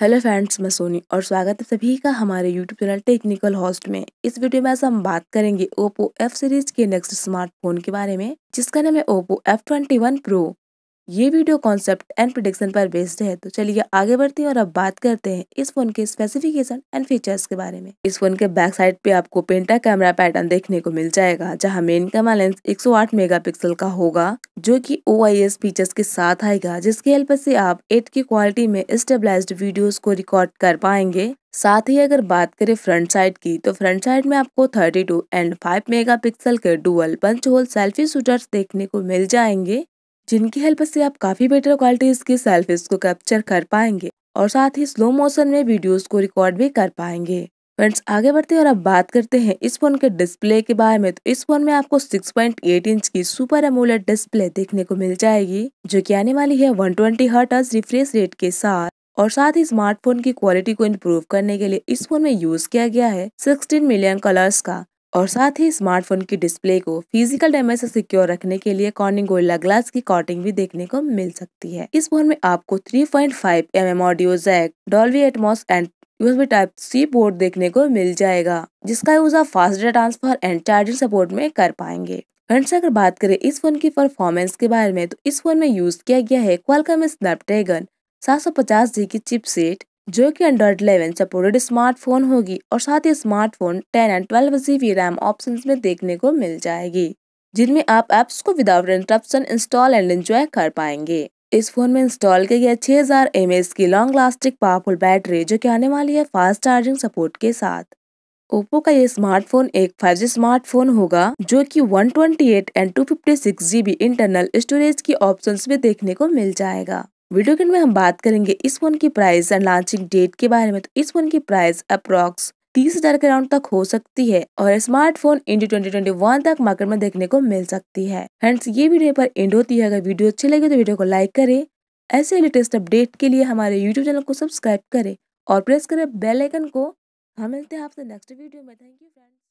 hello friends मैं सोनी और स्वागत है सभी का हमारे यूट्यूब चैनल टेक्निकल हॉस्ट में इस वीडियो में आज हम बात करेंगे ओप्पो एफ सीरीज के नेक्स्ट स्मार्टफोन के बारे में जिसका नाम है Oppo F twenty one pro ये वीडियो कॉन्सेप्ट एंड प्रोडिक्शन पर बेस्ड है तो चलिए आगे बढ़ते हैं और अब बात करते हैं इस फोन के स्पेसिफिकेशन एंड फीचर्स के बारे में इस फोन के बैक साइड पे आपको पेंटा कैमरा पैटर्न देखने को मिल जाएगा जहां मेन कैमरा लेंस 108 मेगापिक्सल का होगा जो कि ओ फीचर्स के साथ आएगा जिसके हेल्प से आप एट की क्वालिटी में स्टेबलाइज वीडियो को रिकॉर्ड कर पाएंगे साथ ही अगर बात करें फ्रंट साइड की तो फ्रंट साइड में आपको 32 एंड 5 मेगापिक्सल के dual punch hole selfie shooters देखने को मिल जाएंगे जिनकी हेल्प से आप काफी बेटर क्वालिटी की सेल्फीज को कैप्चर कर पाएंगे और साथ ही स्लो मोशन में वीडियोस को रिकॉर्ड भी कर पाएंगे फ्रेंड्स आगे बढ़ते हैं और अब बात करते हैं इस फोन के डिस्प्ले के बारे में तो इस फोन में आपको 6.8 इंच की सुपर एमोलेट डिस्प्ले देखने को मिल जाएगी जो कि आने वाली है 120 ट्वेंटी रिफ्रेश रेट के साथ और साथ ही स्मार्टफोन की क्वालिटी को इम्प्रूव करने के लिए इस फोन में यूज किया गया है 16 मिलियन कलर्स का और साथ ही स्मार्टफोन की डिस्प्ले को फिजिकल डैमेज से सिक्योर रखने के लिए कॉर्निंग गोल्डा ग्लास की कॉटिंग भी देखने को मिल सकती है इस फोन में आपको 3.5 point m audio jack Dolby Atmos and USB type C port देखने को मिल जाएगा जिसका यूज आप fast data transfer and charging support में कर पाएंगे फ्रेंड्स अगर बात करें इस फोन की परफॉर्मेंस के बारे में तो इस फोन में यूज किया गया है क्वालकम स्नैपड्रैगन पचास जी की चिपसेट जो कि एंड्रॉइड 11 सपोर्टेड स्मार्टफोन होगी और साथ ही smartphone 10 and 12 GB RAM option में देखने को मिल जाएगी जिनमें आप एप्स को without interruption install and enjoy कर पाएंगे इस फोन में इंस्टॉल की गई छह हजार एम की लॉन्ग लास्टिंग पावरफुल बैटरी जो कि आने वाली है फास्ट चार्जिंग सपोर्ट के साथ ओप्पो का ये स्मार्टफोन एक फाइव स्मार्टफोन होगा जो कि 128 एंड 256 जीबी इंटरनल स्टोरेज की ऑप्शंस में देखने को मिल जाएगा वीडियो के में हम बात करेंगे इस फोन की प्राइस एंड लॉन्चिंग डेट के बारे में तो इस फोन की प्राइस अप्रॉक्स तीस हजार के राउंड तक हो सकती है और स्मार्टफोन इंडी 2021 तक मार्केट में देखने को मिल सकती है फ्रेंड्स ये वीडियो पर एंड होती है अगर वीडियो अच्छी लगे तो वीडियो को लाइक करे ऐसे लेटेस्ट अपडेट के लिए हमारे यूट्यूब चैनल को सब्सक्राइब करे और प्रेस करे बेलाइकन को हम मिलते हैं आपसे नेक्स्ट वीडियो में थैंक यू फ्रेंड्स